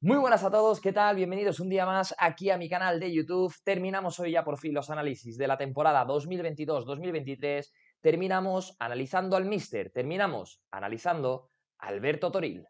Muy buenas a todos, ¿qué tal? Bienvenidos un día más aquí a mi canal de YouTube. Terminamos hoy ya por fin los análisis de la temporada 2022-2023. Terminamos analizando al Mister, terminamos analizando a Alberto Toril.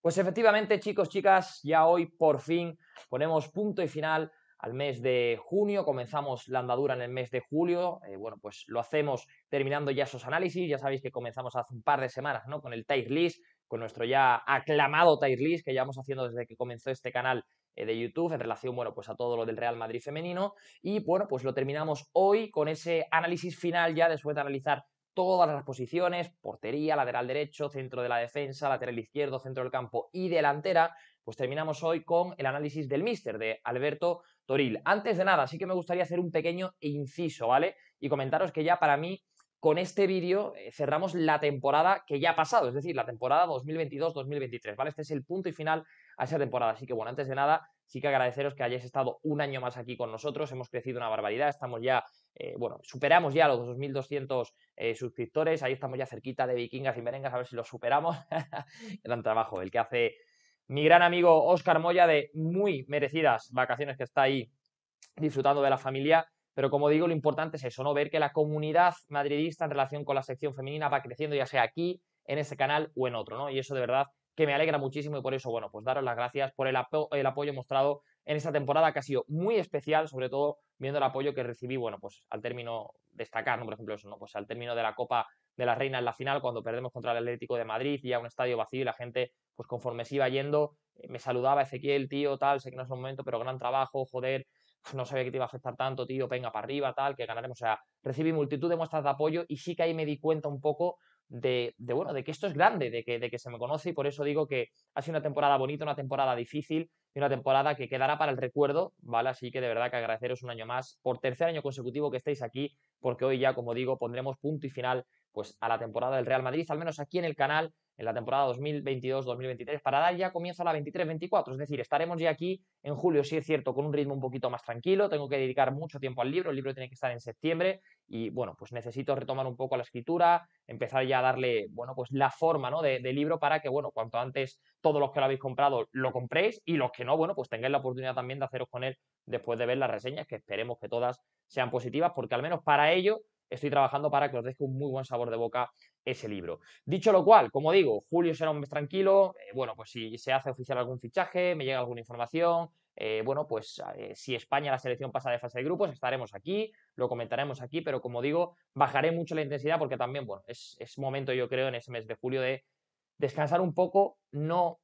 Pues efectivamente, chicos, chicas, ya hoy por fin ponemos punto y final al mes de junio, comenzamos la andadura en el mes de julio, eh, bueno, pues lo hacemos terminando ya esos análisis, ya sabéis que comenzamos hace un par de semanas, ¿no? Con el Tire list, con nuestro ya aclamado Tire list que llevamos haciendo desde que comenzó este canal eh, de YouTube en relación, bueno, pues a todo lo del Real Madrid femenino y, bueno, pues lo terminamos hoy con ese análisis final ya después de analizar todas las posiciones, portería, lateral derecho, centro de la defensa, lateral izquierdo, centro del campo y delantera, pues terminamos hoy con el análisis del míster de Alberto Toril. Antes de nada, sí que me gustaría hacer un pequeño inciso, ¿vale? Y comentaros que ya para mí, con este vídeo eh, cerramos la temporada que ya ha pasado, es decir, la temporada 2022-2023, ¿vale? Este es el punto y final a esa temporada. Así que bueno, antes de nada, sí que agradeceros que hayáis estado un año más aquí con nosotros, hemos crecido una barbaridad, estamos ya, eh, bueno, superamos ya los 2.200 eh, suscriptores, ahí estamos ya cerquita de Vikingas y Merengas, a ver si los superamos. Gran trabajo el que hace mi gran amigo Óscar Moya de muy merecidas vacaciones que está ahí disfrutando de la familia. Pero como digo, lo importante es eso, ¿no? Ver que la comunidad madridista en relación con la sección femenina va creciendo, ya sea aquí, en ese canal o en otro, ¿no? Y eso de verdad que me alegra muchísimo y por eso, bueno, pues daros las gracias por el, el apoyo mostrado en esta temporada que ha sido muy especial, sobre todo viendo el apoyo que recibí, bueno, pues al término, destacar, ¿no? Por ejemplo, eso, ¿no? Pues al término de la Copa de la Reina en la final, cuando perdemos contra el Atlético de Madrid y a un estadio vacío y la gente pues conforme se iba yendo, eh, me saludaba Ezequiel, tío, tal, sé que no es un momento, pero gran trabajo, joder, no sabía que te iba a afectar tanto, tío, venga para arriba, tal, que ganaremos. O sea, recibí multitud de muestras de apoyo y sí que ahí me di cuenta un poco de, de bueno, de que esto es grande, de que, de que se me conoce y por eso digo que ha sido una temporada bonita, una temporada difícil y una temporada que quedará para el recuerdo, ¿vale? Así que de verdad que agradeceros un año más por tercer año consecutivo que estéis aquí, porque hoy ya, como digo, pondremos punto y final pues a la temporada del Real Madrid, al menos aquí en el canal en la temporada 2022-2023 para dar ya comienzo a la 23-24. Es decir, estaremos ya aquí en julio, si es cierto, con un ritmo un poquito más tranquilo. Tengo que dedicar mucho tiempo al libro, el libro tiene que estar en septiembre y bueno, pues necesito retomar un poco la escritura, empezar ya a darle, bueno, pues la forma ¿no? de, libro para que, bueno, cuanto antes todos los que lo habéis comprado lo compréis y los que no, bueno, pues tengáis la oportunidad también de haceros con él después de ver las reseñas, que esperemos que todas sean positivas, porque al menos para ello estoy trabajando para que os deje un muy buen sabor de boca ese libro. Dicho lo cual, como digo, julio será un mes tranquilo, eh, bueno, pues si se hace oficial algún fichaje, me llega alguna información, eh, bueno, pues eh, si España la selección pasa de fase de grupos, estaremos aquí, lo comentaremos aquí, pero como digo, bajaré mucho la intensidad porque también, bueno, es, momento, yo creo, en ese mes de julio de descansar un poco, no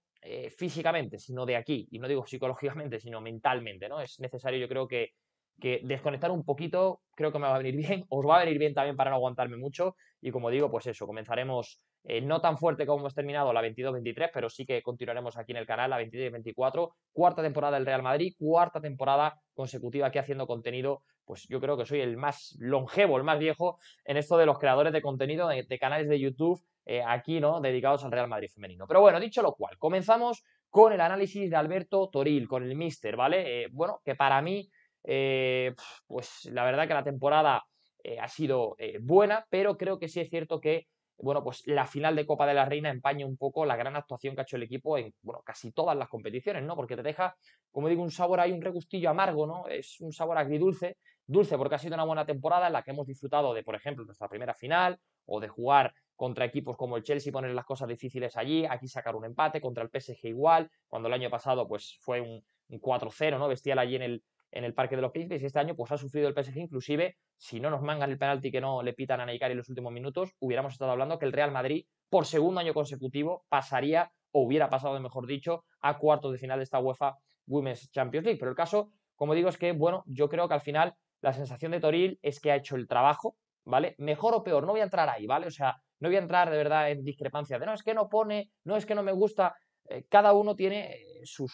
físicamente, sino de aquí, y no digo psicológicamente, sino mentalmente, ¿no? Es necesario, yo creo que que desconectar un poquito creo que me va a venir bien, os va a venir bien también para no aguantarme mucho y como digo, pues eso, comenzaremos eh, no tan fuerte como hemos terminado la 22-23, pero sí que continuaremos aquí en el canal la 23-24, cuarta temporada del Real Madrid, cuarta temporada consecutiva aquí haciendo contenido, pues yo creo que soy el más longevo, el más viejo en esto de los creadores de contenido de, canales de YouTube eh, aquí, ¿no? Dedicados al Real Madrid femenino. Pero bueno, dicho lo cual, comenzamos con el análisis de Alberto Toril, con el Mister, ¿vale? Eh, bueno, que para mí eh, pues la verdad que la temporada eh, ha sido eh, buena, pero creo que sí es cierto que bueno, pues la final de Copa de la Reina empaña un poco la gran actuación que ha hecho el equipo en bueno, casi todas las competiciones, ¿no? Porque te deja, como digo, un sabor ahí, un regustillo amargo, ¿no? Es un sabor agridulce, dulce porque ha sido una buena temporada en la que hemos disfrutado de, por ejemplo, nuestra primera final o de jugar contra equipos como el Chelsea, poner las cosas difíciles allí, aquí sacar un empate, contra el PSG igual, cuando el año pasado pues fue un, 4-0, ¿no? Bestial allí en el, en el Parque de los Príncipes y este año pues ha sufrido el PSG, inclusive si no nos mangan el penalti que no le pitan a Neikari en los últimos minutos, hubiéramos estado hablando que el Real Madrid por segundo año consecutivo pasaría o hubiera pasado, mejor dicho, a cuartos de final de esta UEFA Women's Champions League. Pero el caso, como digo, es que, bueno, yo creo que al final la sensación de Toril es que ha hecho el trabajo, ¿vale? Mejor o peor, no voy a entrar ahí, ¿vale? O sea, no voy a entrar de verdad en discrepancia de no, es que no pone, no es que no me gusta. Eh, cada uno tiene eh, sus,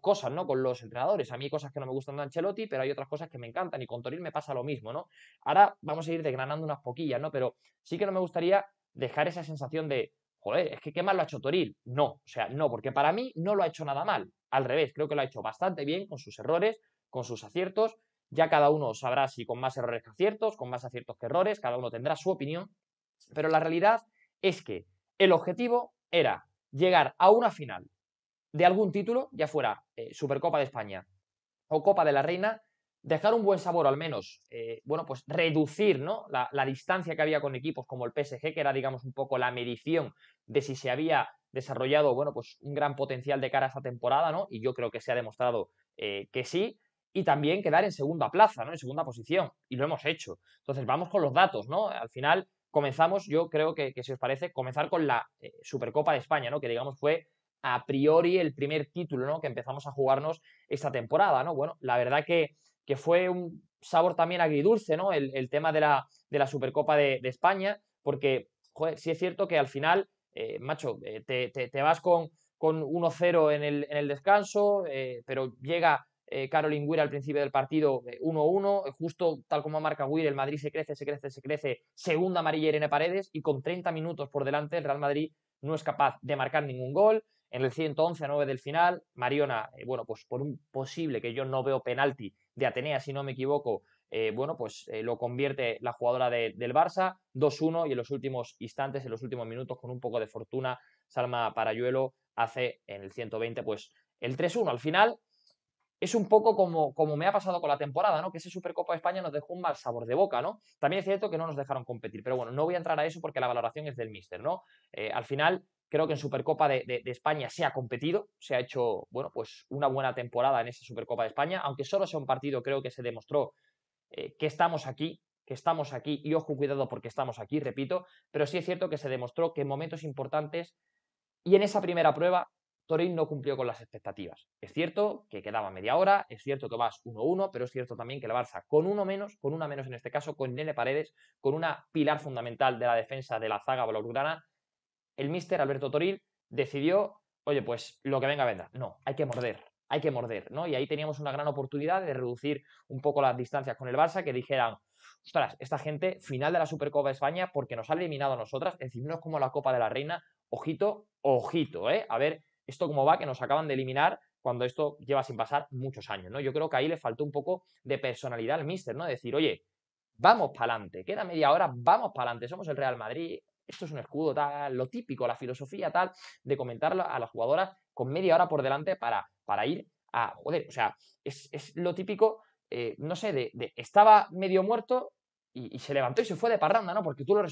cosas, ¿no? Con los entrenadores. A mí hay cosas que no me gustan de Ancelotti, pero hay otras cosas que me encantan y con Toril me pasa lo mismo, ¿no? Ahora vamos a ir desgranando unas poquillas, ¿no? Pero sí que no me gustaría dejar esa sensación de, joder, es que qué mal lo ha hecho Toril. No, o sea, no, porque para mí no lo ha hecho nada mal. Al revés, creo que lo ha hecho bastante bien con sus errores, con sus aciertos. Ya cada uno sabrá si con más errores que aciertos, con más aciertos que errores, cada uno tendrá su opinión. Pero la realidad es que el objetivo era llegar a una final de algún título, ya fuera eh, Supercopa de España o Copa de la Reina, dejar un buen sabor, al menos, eh, bueno, pues reducir ¿no? la, distancia que había con equipos como el PSG, que era, digamos, un poco la medición de si se había desarrollado, bueno, pues un gran potencial de cara a esta temporada, ¿no? Y yo creo que se ha demostrado eh, que sí, y también quedar en segunda plaza, ¿no? En segunda posición, y lo hemos hecho. Entonces, vamos con los datos, ¿no? Al final, comenzamos, yo creo que, que si os parece, comenzar con la eh, Supercopa de España, ¿no? Que digamos fue a priori el primer título, ¿no? Que empezamos a jugarnos esta temporada, ¿no? Bueno, la verdad que, que fue un sabor también agridulce, ¿no? El, el tema de la, de la Supercopa de, España, porque, joder, sí es cierto que al final, eh, macho, eh, te, te, vas con, con 1-0 en el, en el descanso, pero llega eh, Caroline Weir al principio del partido 1-1, eh, justo tal como marca Weir, el Madrid se crece, se crece, se crece, segunda amarilla Irene Paredes y con 30 minutos por delante el Real Madrid no es capaz de marcar ningún gol. En el 111 a 9 del final, Mariona, eh, bueno, pues por un posible que yo no veo penalti de Atenea, si no me equivoco, bueno, pues lo convierte la jugadora del Barça, 2-1 y en los últimos instantes, en los últimos minutos, con un poco de fortuna, Salma Parayuelo hace en el 120 pues el 3-1. Al final, es un poco como, como me ha pasado con la temporada, ¿no? Que esa Supercopa de España nos dejó un mal sabor de boca, ¿no? También es cierto que no nos dejaron competir, pero bueno, no voy a entrar a eso porque la valoración es del míster, ¿no? Eh, al final, creo que en Supercopa de, España se ha competido, se ha hecho, bueno, pues una buena temporada en esa Supercopa de España, aunque solo sea un partido, creo que se demostró eh, que estamos aquí, que estamos aquí, y ojo, cuidado porque estamos aquí, repito, pero sí es cierto que se demostró que en momentos importantes y en esa primera prueba Toril no cumplió con las expectativas. Es cierto que quedaba media hora, es cierto que vas 1-1, pero es cierto también que el Barça con uno menos, con una menos en este caso, con Nene Paredes, con una pilar fundamental de la defensa de la zaga valorurana, el míster Alberto Toril decidió, oye, pues lo que venga venga. No, hay que morder, hay que morder, ¿no? Y ahí teníamos una gran oportunidad de reducir un poco las distancias con el Barça, que dijeran, ostras, esta gente, final de la Supercopa de España, porque nos ha eliminado a nosotras, es decir, no es como la Copa de la Reina, ojito, ojito, ¿eh? A ver esto cómo va, que nos acaban de eliminar cuando esto lleva sin pasar muchos años, ¿no? Yo creo que ahí le faltó un poco de personalidad al míster, ¿no? decir, oye, vamos para adelante, queda media hora, vamos para adelante, somos el Real Madrid, esto es un escudo tal, lo típico, la filosofía tal, de comentarlo a las jugadoras con media hora por delante para, para ir a, joder, o sea, es, lo típico, eh, no sé, de, estaba medio muerto y, y, se levantó y se fue de parranda, ¿no? Porque tú lo,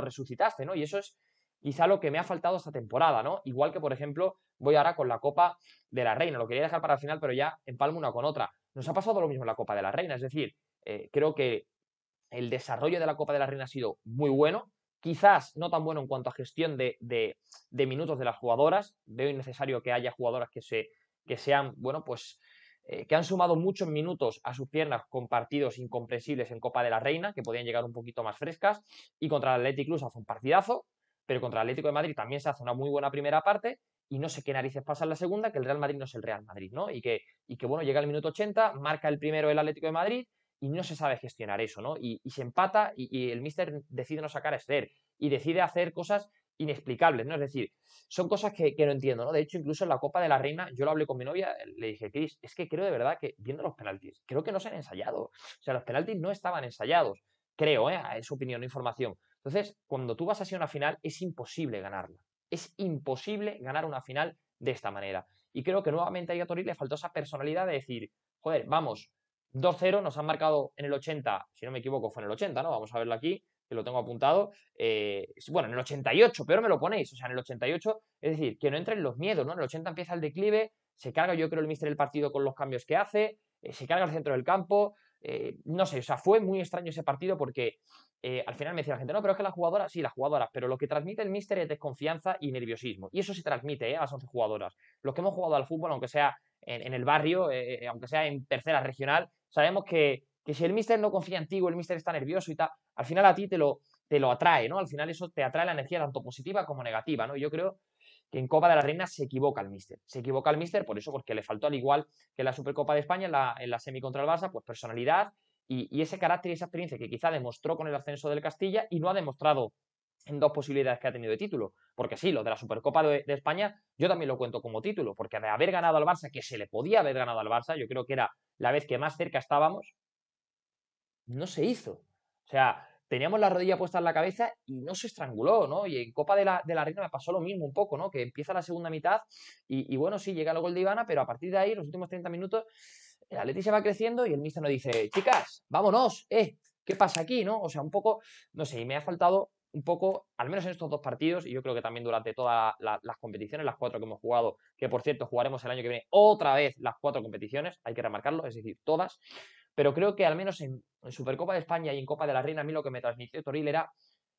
resucitaste, ¿no? Y eso es quizá lo que me ha faltado esta temporada, ¿no? Igual que, por ejemplo, voy ahora con la Copa de la Reina. Lo quería dejar para el final, pero ya empalmo una con otra. Nos ha pasado lo mismo en la Copa de la Reina. Es decir, eh, creo que el desarrollo de la Copa de la Reina ha sido muy bueno. Quizás no tan bueno en cuanto a gestión de, minutos de las jugadoras. Veo innecesario que haya jugadoras que, se, que sean, bueno, pues eh, que han sumado muchos minutos a sus piernas con partidos incomprensibles en Copa de la Reina, que podían llegar un poquito más frescas, y contra el Athletic Club hace un partidazo, pero contra el Atlético de Madrid también se hace una muy buena primera parte y no sé qué narices pasa en la segunda, que el Real Madrid no es el Real Madrid, ¿no? Y que, y que bueno, llega el minuto 80, marca el primero el Atlético de Madrid y no se sabe gestionar eso, ¿no? Y, se empata y, el míster decide no sacar a Esther y decide hacer cosas inexplicables, ¿no? Es decir, son cosas que, no entiendo, ¿no? De hecho, incluso en la Copa de la Reina, yo lo hablé con mi novia, le dije, Cris, es que creo de verdad que, viendo los penaltis, creo que no se han ensayado. O sea, los penaltis no estaban ensayados, creo, ¿eh? Es opinión, información. Entonces, cuando tú vas así a una final, es imposible ganarla. Es imposible ganar una final de esta manera. Y creo que nuevamente a Toril le faltó esa personalidad de decir, joder, vamos, 2-0, nos han marcado en el 80, si no me equivoco fue en el 80, ¿no? Vamos a verlo aquí, que lo tengo apuntado. Eh, bueno, en el 88, pero me lo ponéis, o sea, en el 88, es decir, que no entren los miedos, ¿no? En el 80 empieza el declive, se carga yo creo el míster del partido con los cambios que hace, eh, se carga el centro del campo, eh, no sé, o sea, fue muy extraño ese partido porque eh, al final me decía la gente, no, pero es que las jugadoras, sí, las jugadoras, pero lo que transmite el míster es desconfianza y nerviosismo. Y eso se transmite ¿eh? a las 11 jugadoras. Los que hemos jugado al fútbol, aunque sea en, el barrio, eh, aunque sea en tercera regional, sabemos que, que si el míster no confía en ti o el míster está nervioso y tal, al final a ti te lo, te lo atrae, ¿no? Al final eso te atrae la energía tanto positiva como negativa, ¿no? yo creo que en Copa de la Reina se equivoca el míster. Se equivoca el míster por eso, porque le faltó, al igual que en la Supercopa de España, en la, en la semi contra el Barça, pues personalidad y, ese carácter y esa experiencia que quizá demostró con el ascenso del Castilla y no ha demostrado en dos posibilidades que ha tenido de título. Porque sí, lo de la Supercopa de, España yo también lo cuento como título, porque de haber ganado al Barça, que se le podía haber ganado al Barça, yo creo que era la vez que más cerca estábamos, no se hizo. O sea, teníamos la rodilla puesta en la cabeza y no se estranguló, ¿no? Y en Copa de la, de la Reina me pasó lo mismo un poco, ¿no? Que empieza la segunda mitad y, y bueno, sí, llega el gol de Ivana, pero a partir de ahí, los últimos 30 minutos, el Atleti se va creciendo y el míster nos dice, chicas, vámonos, eh, ¿qué pasa aquí? ¿no? O sea, un poco, no sé, y me ha faltado un poco, al menos en estos dos partidos, y yo creo que también durante todas las competiciones, las cuatro que hemos jugado, que por cierto jugaremos el año que viene otra vez las cuatro competiciones, hay que remarcarlo, es decir, todas, pero creo que al menos en, Supercopa de España y en Copa de la Reina, a mí lo que me transmitió Toril era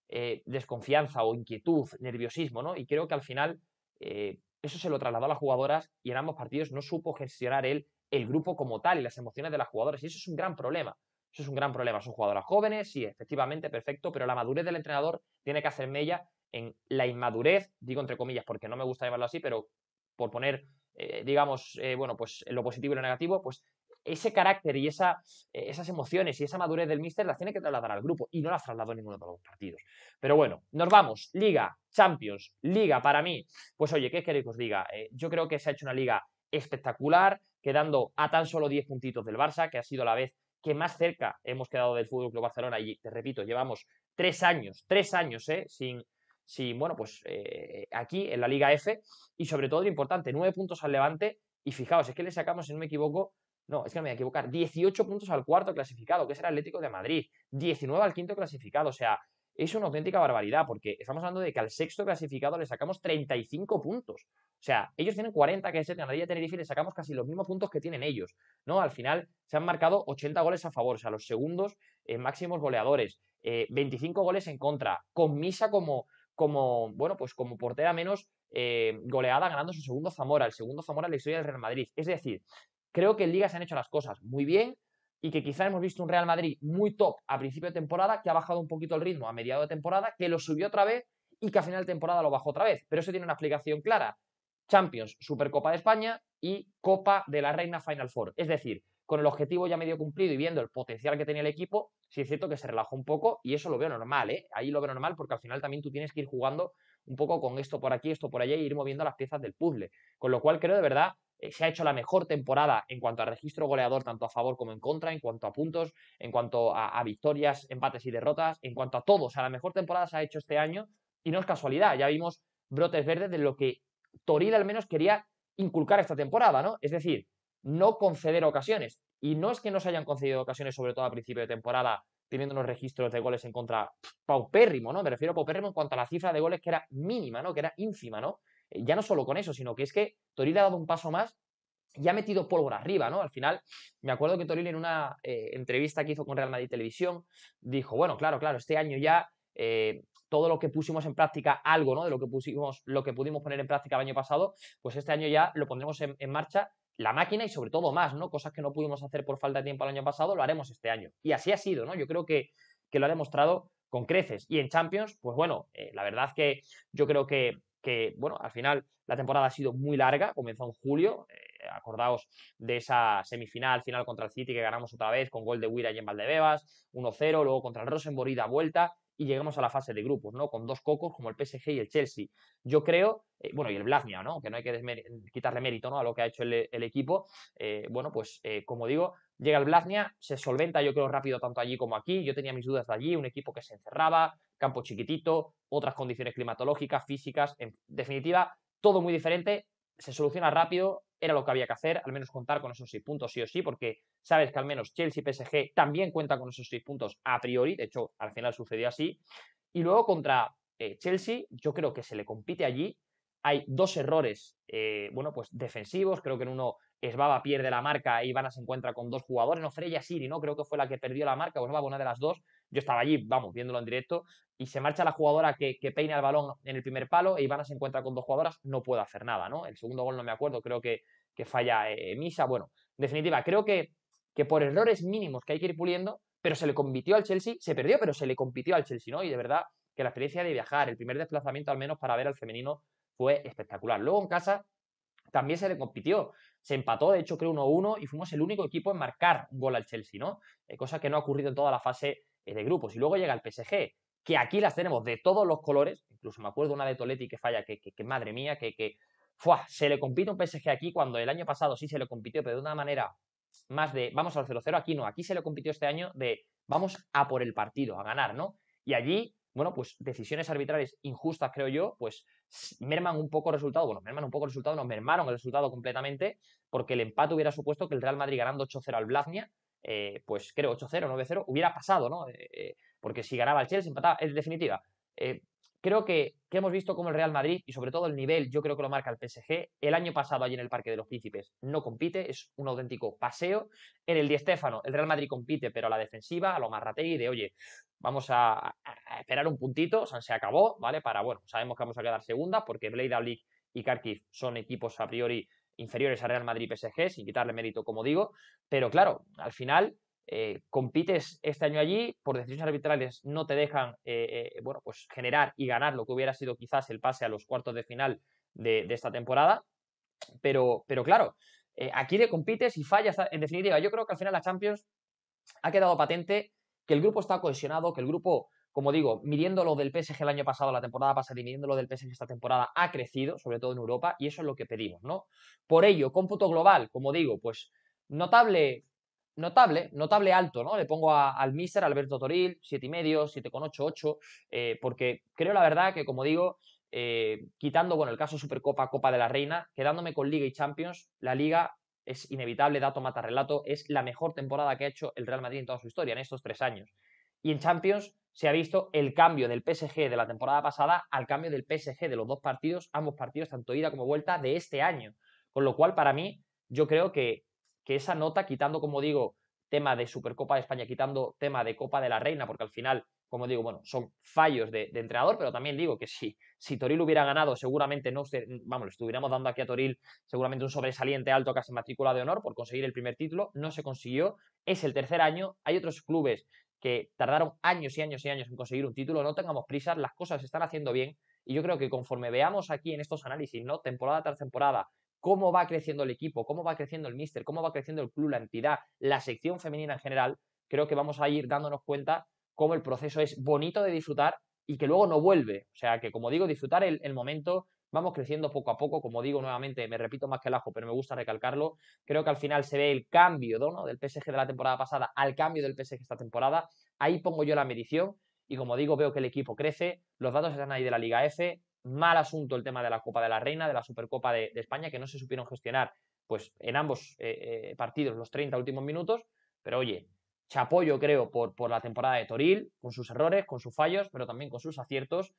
eh, desconfianza o inquietud, nerviosismo, ¿no? Y creo que al final eh, eso se lo trasladó a las jugadoras y en ambos partidos no supo gestionar él el grupo como tal y las emociones de las jugadoras. Y eso es un gran problema. Eso es un gran problema. Son jugadoras jóvenes, sí, efectivamente, perfecto, pero la madurez del entrenador tiene que hacer mella en la inmadurez, digo entre comillas, porque no me gusta llamarlo así, pero por poner, eh, digamos, eh, bueno, pues lo positivo y lo negativo, pues ese carácter y esa, eh, esas emociones y esa madurez del míster las tiene que trasladar al grupo y no las trasladó en ninguno de los partidos. Pero bueno, nos vamos. Liga, Champions, Liga para mí. Pues oye, ¿qué queréis que os diga? yo creo que se ha hecho una liga espectacular quedando a tan solo 10 puntitos del Barça, que ha sido la vez que más cerca hemos quedado del Fútbol Club Barcelona. Y te repito, llevamos tres años, tres años, ¿eh? Sin, bueno, pues eh, aquí en la Liga F. Y sobre todo lo importante, nueve puntos al Levante. Y fijaos, es que le sacamos, si no me equivoco, no, es que no me voy a equivocar, 18 puntos al cuarto clasificado, que es el Atlético de Madrid, 19 al quinto clasificado. O sea, es una auténtica barbaridad, porque estamos hablando de que al sexto clasificado le sacamos 35 puntos. O sea, ellos tienen 40, que es el Granadilla Tenerife, y le sacamos casi los mismos puntos que tienen ellos. ¿no? Al final se han marcado 80 goles a favor, o sea, los segundos eh, máximos goleadores, 25 eh, goles en contra, con Misa como, como, bueno, pues como portera menos eh, goleada, ganando su segundo Zamora, el segundo Zamora en la historia del Real Madrid. Es decir, creo que en Liga se han hecho las cosas muy bien, y que quizá hemos visto un Real Madrid muy top a principio de temporada, que ha bajado un poquito el ritmo a mediado de temporada, que lo subió otra vez y que a final de temporada lo bajó otra vez. Pero eso tiene una explicación clara. Champions, Supercopa de España y Copa de la Reina Final Four. Es decir, con el objetivo ya medio cumplido y viendo el potencial que tenía el equipo, sí es cierto que se relajó un poco y eso lo veo normal, ¿eh? Ahí lo veo normal porque al final también tú tienes que ir jugando un poco con esto por aquí, esto por allá y ir moviendo las piezas del puzzle. Con lo cual creo de verdad eh, se ha hecho la mejor temporada en cuanto a registro goleador, tanto a favor como en contra, en cuanto a puntos, en cuanto a, victorias, empates y derrotas, en cuanto a todo. O sea, la mejor temporada se ha hecho este año y no es casualidad. Ya vimos brotes verdes de lo que Toril al menos quería inculcar esta temporada, ¿no? Es decir, no conceder ocasiones. Y no es que no se hayan concedido ocasiones, sobre todo a principio de temporada, teniendo unos registros de goles en contra paupérrimo, ¿no? Me refiero a paupérrimo en cuanto a la cifra de goles que era mínima, ¿no? Que era ínfima, ¿no? Eh, ya no solo con eso, sino que es que Toril ha dado un paso más y ha metido pólvora arriba, ¿no? Al final, me acuerdo que Toril en una eh, entrevista que hizo con Real Madrid Televisión dijo, bueno, claro, claro, este año ya eh, todo lo que pusimos en práctica, algo, ¿no? De lo que pusimos, lo que pudimos poner en práctica el año pasado, pues este año ya lo pondremos en, marcha la máquina y sobre todo más, ¿no? Cosas que no pudimos hacer por falta de tiempo el año pasado, lo haremos este año. Y así ha sido, ¿no? Yo creo que, lo ha demostrado con creces. Y en Champions, pues bueno, la verdad que yo creo que que, bueno, al final la temporada ha sido muy larga, comenzó en julio, eh, acordaos de esa semifinal, final contra el City que ganamos otra vez con gol de Wira y en Valdebebas, 1-0, luego contra el Rosenborg da vuelta, y llegamos a la fase de grupos, ¿no? Con dos cocos como el PSG y el Chelsea. Yo creo, eh, bueno, y el Blasnia, ¿no? Que no hay que quitarle mérito, ¿no? A lo que ha hecho el, equipo. Eh, bueno, pues eh, como digo, llega el Blasnia, se solventa yo creo rápido tanto allí como aquí. Yo tenía mis dudas de allí, un equipo que se encerraba, campo chiquitito, otras condiciones climatológicas, físicas, en definitiva, todo muy diferente. Se soluciona rápido, era lo que había que hacer, al menos contar con esos seis puntos sí o sí, porque sabes que al menos Chelsea y PSG también cuentan con esos seis puntos a priori, de hecho al final sucedió así. Y luego contra eh, Chelsea, yo creo que se le compite allí. Hay dos errores, eh, bueno, pues defensivos, creo que en uno Esbaba pierde la marca y Ivana se encuentra con dos jugadores, no, Freya Siri, ¿no? Creo que fue la que perdió la marca, o Esbaba, una de las dos, yo estaba allí, vamos, viéndolo en directo, y se marcha la jugadora que, peina el balón en el primer palo, e Ivana se encuentra con dos jugadoras, no puede hacer nada, ¿no? El segundo gol no me acuerdo, creo que, que falla eh, Misa. Bueno, en definitiva, creo que, que por errores mínimos que hay que ir puliendo, pero se le compitió al Chelsea, se perdió, pero se le compitió al Chelsea, ¿no? Y de verdad que la experiencia de viajar, el primer desplazamiento al menos para ver al femenino fue espectacular. Luego en casa también se le compitió, se empató, de hecho creo 1-1 y fuimos el único equipo en marcar un gol al Chelsea, ¿no? Eh, cosa que no ha ocurrido en toda la fase eh, de grupos. Y luego llega el PSG, que aquí las tenemos de todos los colores, incluso me acuerdo una de Toletti que falla, que, madre mía, que, que se le compite un PSG aquí cuando el año pasado sí se le compitió, pero de una manera más de vamos al 0-0, aquí no, aquí se le compitió este año de vamos a por el partido, a ganar, ¿no? Y allí, bueno, pues decisiones arbitrales injustas, creo yo, pues merman un poco el resultado, bueno, merman un poco el resultado, nos mermaron el resultado completamente, porque el empate hubiera supuesto que el Real Madrid ganando 8-0 al Blaznia eh, pues creo 8-0, 9-0, hubiera pasado, ¿no? Eh, eh, porque si ganaba el Chelsea, empataba. En definitiva, creo que, hemos visto como el Real Madrid y sobre todo el nivel, yo creo que lo marca el PSG. El año pasado allí en el Parque de los Príncipes no compite, es un auténtico paseo. En el Di Stéfano, el Real Madrid compite, pero a la defensiva, a lo Marrategui, de oye, vamos a, esperar un puntito, o sea, se acabó, ¿vale? Para, bueno, sabemos que vamos a quedar segunda porque Blade League y Kharkiv son equipos a priori inferiores a Real Madrid y PSG, sin quitarle mérito, como digo, pero claro, al final eh, compites este año allí, por decisiones arbitrales no te dejan eh, eh, bueno, pues generar y ganar lo que hubiera sido quizás el pase a los cuartos de final de, esta temporada, pero, pero claro, aquí le compites y fallas en definitiva. Yo creo que al final la Champions ha quedado patente que el grupo está cohesionado, que el grupo como digo, midiendo lo del PSG el año pasado, la temporada pasada y midiendo lo del PSG esta temporada, ha crecido, sobre todo en Europa, y eso es lo que pedimos, ¿no? Por ello, cómputo global, como digo, pues notable, notable, notable alto, ¿no? Le pongo al míster Alberto Toril, 7,5, 7,88, ocho eh, porque creo la verdad que, como digo, eh, quitando, con el caso Supercopa, Copa de la Reina, quedándome con Liga y Champions, la Liga es inevitable, dato mata relato, es la mejor temporada que ha hecho el Real Madrid en toda su historia, en estos tres años. Y en Champions se ha visto el cambio del PSG de la temporada pasada al cambio del PSG de los dos partidos, ambos partidos, tanto ida como vuelta, de este año. Con lo cual, para mí, yo creo que, que esa nota, quitando, como digo, tema de Supercopa de España, quitando tema de Copa de la Reina, porque al final, como digo, bueno, son fallos de, entrenador, pero también digo que si, si Toril hubiera ganado, seguramente no, vamos, le estuviéramos dando aquí a Toril seguramente un sobresaliente alto casi matrícula de honor por conseguir el primer título, no se consiguió, es el tercer año, hay otros clubes que tardaron años y años y años en conseguir un título, no tengamos prisas, las cosas se están haciendo bien y yo creo que conforme veamos aquí en estos análisis, ¿no? Temporada tras temporada, cómo va creciendo el equipo, cómo va creciendo el míster, cómo va creciendo el club, la entidad, la sección femenina en general, creo que vamos a ir dándonos cuenta cómo el proceso es bonito de disfrutar y que luego no vuelve. O sea, que como digo, disfrutar el momento, vamos creciendo poco a poco, como digo nuevamente, me repito más que el ajo, pero me gusta recalcarlo, creo que al final se ve el cambio ¿no? del PSG de la temporada pasada al cambio del PSG esta temporada, ahí pongo yo la medición y como digo, veo que el equipo crece, los datos están ahí de la Liga F, mal asunto el tema de la Copa de la Reina, de la Supercopa de, España, que no se supieron gestionar pues en ambos eh, eh, partidos los 30 últimos minutos, pero oye, chapó creo por, por la temporada de Toril, con sus errores, con sus fallos, pero también con sus aciertos.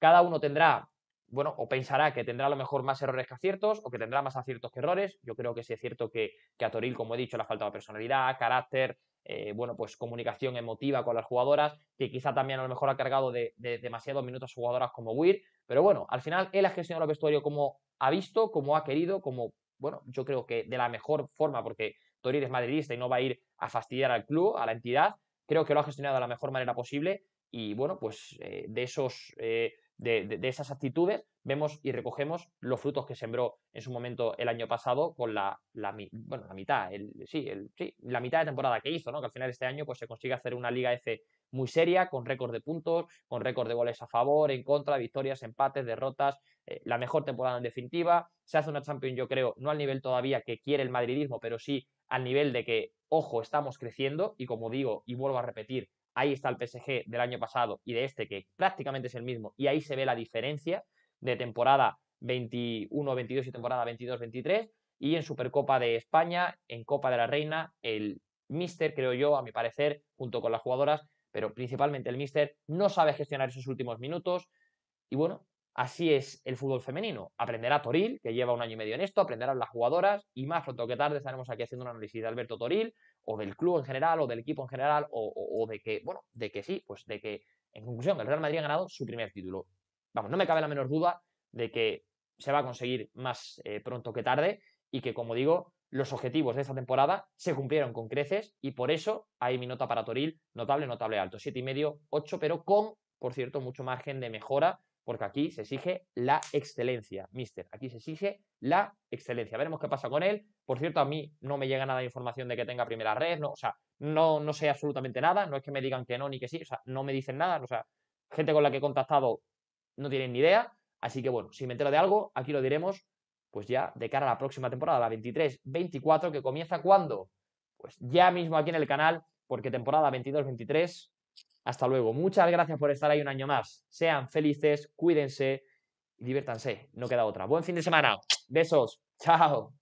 Cada uno tendrá bueno, o pensará que tendrá a lo mejor más errores que aciertos o que tendrá más aciertos que errores. Yo creo que sí es cierto que, que a Toril, como he dicho, le ha faltado personalidad, carácter, eh, bueno, pues comunicación emotiva con las jugadoras, que quizá también a lo mejor ha cargado de, demasiados minutos jugadoras como Weir, pero bueno, al final él ha gestionado el vestuario como ha visto, como ha querido, como, bueno, yo creo que de la mejor forma, porque Toril es madridista y no va a ir a fastidiar al club, a la entidad, creo que lo ha gestionado de la mejor manera posible y bueno, pues eh, de esos... Eh, de, esas actitudes, vemos y recogemos los frutos que sembró en su momento el año pasado con la, la bueno, mitad, el, sí, el, sí, la mitad de temporada que hizo, ¿no? Que al final de este año pues, se consigue hacer una Liga F muy seria, con récord de puntos, con récord de goles a favor, en contra, victorias, empates, derrotas, eh, la mejor temporada en definitiva. Se hace una Champions, yo creo, no al nivel todavía que quiere el madridismo, pero sí al nivel de que, ojo, estamos creciendo y como digo y vuelvo a repetir, Ahí está el PSG del año pasado y de este, que prácticamente es el mismo, y ahí se ve la diferencia de temporada 21-22 y temporada 22-23. Y en Supercopa de España, en Copa de la Reina, el míster creo yo, a mi parecer, junto con las jugadoras, pero principalmente el míster no sabe gestionar esos últimos minutos. Y bueno, así es el fútbol femenino. Aprenderá Toril, que lleva un año y medio en esto, aprenderán las jugadoras y más pronto que tarde estaremos aquí haciendo un análisis de Alberto Toril, o del club en general, o del equipo en general, o, de que, bueno, de que sí, pues de que, en conclusión, el Real Madrid ha ganado su primer título. Vamos, no me cabe la menor duda de que se va a conseguir más eh, pronto que tarde y que, como digo, los objetivos de esta temporada se cumplieron con creces y por eso hay mi nota para Toril notable, notable alto, siete y medio, 8, pero con, por cierto, mucho margen de mejora porque aquí se exige la excelencia, mister. Aquí se exige la excelencia. Veremos qué pasa con él. Por cierto, a mí no me llega nada de información de que tenga primera red, no, o sea, no, no sé absolutamente nada, no es que me digan que no ni que sí, o sea, no me dicen nada, o sea, gente con la que he contactado no tienen ni idea, así que bueno, si me entero de algo, aquí lo diremos, pues ya de cara a la próxima temporada, la 23-24, que comienza cuando? Pues ya mismo aquí en el canal, porque temporada 22-23, hasta luego. Muchas gracias por estar ahí un año más. Sean felices, cuídense y diviértanse, no queda otra. Buen fin de semana, besos, chao.